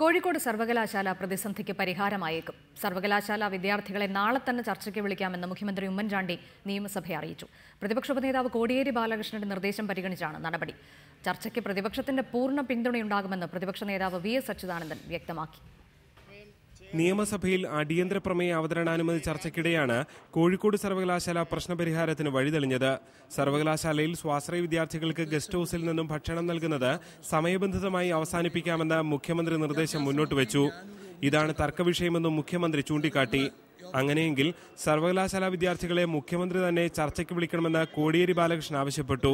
കോഴിക്കോട് സർവകലാശാല പ്രതിസന്ധിക്ക് പരിഹാരമായേക്കും സർവകലാശാല വിദ്യാർത്ഥികളെ നാളെ തന്നെ ചർച്ചയ്ക്ക് വിളിക്കാമെന്ന് മുഖ്യമന്ത്രി ഉമ്മൻചാണ്ടി നിയമസഭയെ അറിയിച്ചു പ്രതിപക്ഷ ഉപനേതാവ് കോടിയേരി ബാലകൃഷ്ണന്റെ നിർദ്ദേശം പരിഗണിച്ചാണ് നടപടി ചർച്ചയ്ക്ക് പ്രതിപക്ഷത്തിന്റെ പൂർണ്ണ പിന്തുണയുണ്ടാകുമെന്ന് പ്രതിപക്ഷ നേതാവ് വി എസ് അച്യുതാനന്ദൻ വ്യക്തമാക്കി നിയമസഭയിൽ അടിയന്തര പ്രമേയ അവതരണാനുമതി ചർച്ചയ്ക്കിടെയാണ് കോഴിക്കോട് സർവകലാശാല പ്രശ്നപരിഹാരത്തിന് വഴിതെളിഞ്ഞത് സർവകലാശാലയിൽ സ്വാശ്രയ വിദ്യാർത്ഥികൾക്ക് ഗസ്റ്റ് ഹൌസിൽ നിന്നും ഭക്ഷണം നൽകുന്നത് സമയബന്ധിതമായി അവസാനിപ്പിക്കാമെന്ന മുഖ്യമന്ത്രി നിർദ്ദേശം മുന്നോട്ട് വെച്ചു ഇതാണ് തർക്കവിഷയമെന്നും മുഖ്യമന്ത്രി ചൂണ്ടിക്കാട്ടി അങ്ങനെയെങ്കിൽ സർവകലാശാല വിദ്യാർത്ഥികളെ മുഖ്യമന്ത്രി തന്നെ ചർച്ചയ്ക്ക് വിളിക്കണമെന്ന് കോടിയേരി ബാലകൃഷ്ണൻ ആവശ്യപ്പെട്ടു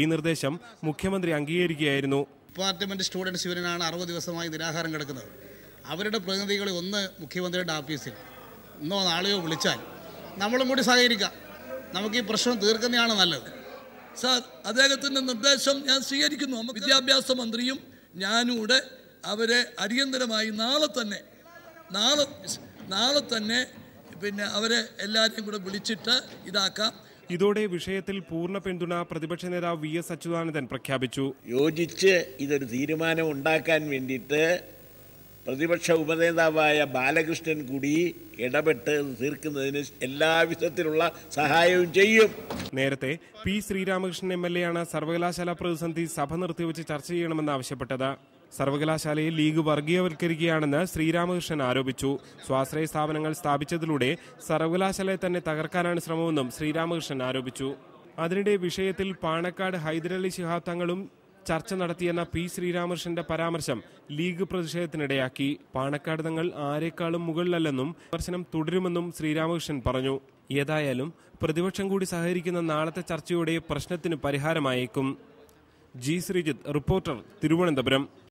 ഈ നിർദ്ദേശം മുഖ്യമന്ത്രി അംഗീകരിക്കുകയായിരുന്നു ഡിപ്പാർട്ട്മെന്റ് സ്റ്റുഡൻസ് യൂണിയനാണ് അറുപത് ദിവസമായി നിരാഹാരം കിടക്കുന്നത് അവരുടെ പ്രതിനിധികളെ ഒന്ന് മുഖ്യമന്ത്രിയുടെ ഓഫീസിൽ ഇന്നോ നാളെയോ വിളിച്ചാൽ നമ്മളും കൂടി സഹകരിക്കാം നമുക്ക് ഈ പ്രശ്നം തീർക്കുന്നതാണ് നല്ലത് സാർ അദ്ദേഹത്തിൻ്റെ നിർദ്ദേശം ഞാൻ സ്വീകരിക്കുന്നു വിദ്യാഭ്യാസ മന്ത്രിയും ഞാനൂടെ അവരെ അടിയന്തരമായി നാളെ തന്നെ നാളെ നാളെ തന്നെ പിന്നെ അവരെ എല്ലാവരെയും കൂടെ വിളിച്ചിട്ട് ഇതാക്കാം ഇതോടെ വിഷയത്തിൽ പൂർണ്ണ പിന്തുണ പ്രതിപക്ഷ നേതാവ് വി എസ് അച്യുതാനന്ദൻ പ്രഖ്യാപിച്ചു യോജിച്ച് ഇതൊരു തീരുമാനം ഉണ്ടാക്കാൻ വേണ്ടിയിട്ട് പ്രതിപക്ഷ ഉപനേതാവായ ബാലകൃഷ്ണൻ കൂടി ഇടപെട്ട് തീർക്കുന്നതിന് എല്ലാവിധത്തിലുള്ള സഹായവും ചെയ്യും നേരത്തെ പി ശ്രീരാമകൃഷ്ണൻ എം എൽ ആണ് സർവകലാശാല പ്രതിസന്ധി സഭ നിർത്തിവെച്ച് ചർച്ച ചെയ്യണമെന്ന് ആവശ്യപ്പെട്ടത് സർവകലാശാലയെ ലീഗ് വർഗീയവൽക്കരിക്കുകയാണെന്ന് ശ്രീരാമകൃഷ്ണൻ ആരോപിച്ചു സ്വാശ്രയ സ്ഥാപനങ്ങൾ സ്ഥാപിച്ചതിലൂടെ സർവകലാശാലയെ തന്നെ തകർക്കാനാണ് ശ്രമമെന്നും ശ്രീരാമകൃഷ്ണൻ ആരോപിച്ചു അതിനിടെ വിഷയത്തിൽ പാണക്കാട് ഹൈദരലി ശിഹാബ് തങ്ങളും ചർച്ച നടത്തിയെന്ന പി ശ്രീരാമകൃഷ്ണന്റെ പരാമർശം ലീഗ് പ്രതിഷേധത്തിനിടയാക്കി പാണക്കാട് തങ്ങൾ ആരെക്കാളും മുകളിലല്ലെന്നും വിമർശനം തുടരുമെന്നും ശ്രീരാമകൃഷ്ണൻ പറഞ്ഞു ഏതായാലും പ്രതിപക്ഷം കൂടി സഹകരിക്കുന്ന നാളത്തെ ചർച്ചയോടെ പ്രശ്നത്തിന് പരിഹാരമായേക്കും ജി ശ്രീജിത്ത് റിപ്പോർട്ടർ തിരുവനന്തപുരം